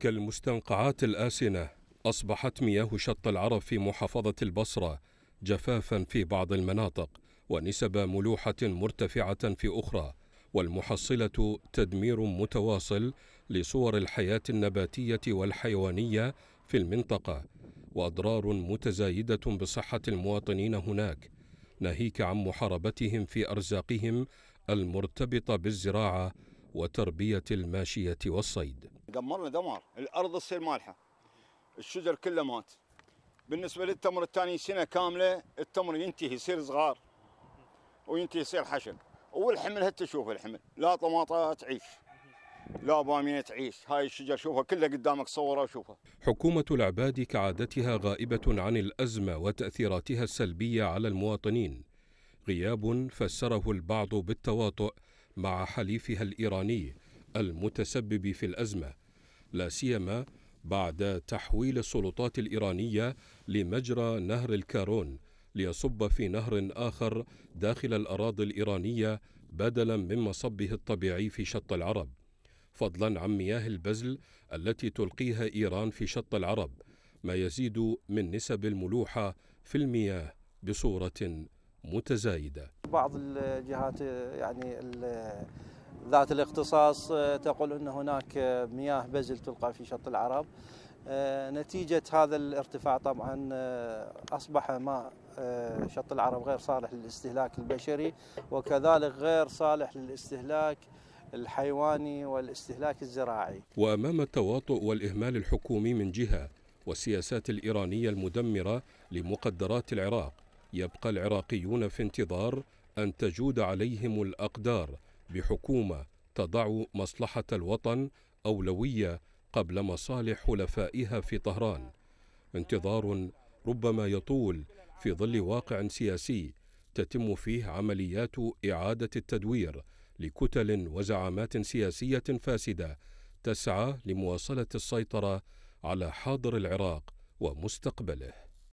كالمستنقعات الآسنة أصبحت مياه شط العرب في محافظة البصرة جفافا في بعض المناطق ونسب ملوحة مرتفعة في أخرى والمحصلة تدمير متواصل لصور الحياة النباتية والحيوانية في المنطقة وأضرار متزايدة بصحة المواطنين هناك ناهيك عن محاربتهم في أرزاقهم المرتبطة بالزراعة وتربية الماشية والصيد دمرنا دمار الارض تصير مالحه الشجر كله مات بالنسبه للتمر الثاني سنه كامله التمر ينتهي يصير صغار وينتهي يصير حشل والحمل هسه شوف الحمل لا طماطه تعيش لا باميه تعيش هاي الشجر شوفها كلها قدامك صورها وشوفها حكومة العباد كعادتها غائبة عن الأزمة وتأثيراتها السلبية على المواطنين غياب فسره البعض بالتواطؤ مع حليفها الإيراني المتسبب في الأزمة لا سيما بعد تحويل السلطات الإيرانية لمجرى نهر الكارون ليصب في نهر آخر داخل الأراضي الإيرانية بدلا من مصبه الطبيعي في شط العرب فضلا عن مياه البزل التي تلقيها إيران في شط العرب ما يزيد من نسب الملوحة في المياه بصورة متزايدة بعض الجهات يعني ذات الاختصاص آه، تقول أن هناك آه، مياه بزل تلقى في شط العرب آه، نتيجة هذا الارتفاع طبعا أصبح ماء شط العرب غير صالح للاستهلاك البشري وكذلك غير صالح للاستهلاك الحيواني والاستهلاك الزراعي وأمام التواطؤ والإهمال الحكومي من جهة والسياسات الإيرانية المدمرة لمقدرات العراق يبقى العراقيون في انتظار أن تجود عليهم الأقدار بحكومه تضع مصلحه الوطن اولويه قبل مصالح حلفائها في طهران انتظار ربما يطول في ظل واقع سياسي تتم فيه عمليات اعاده التدوير لكتل وزعامات سياسيه فاسده تسعى لمواصله السيطره على حاضر العراق ومستقبله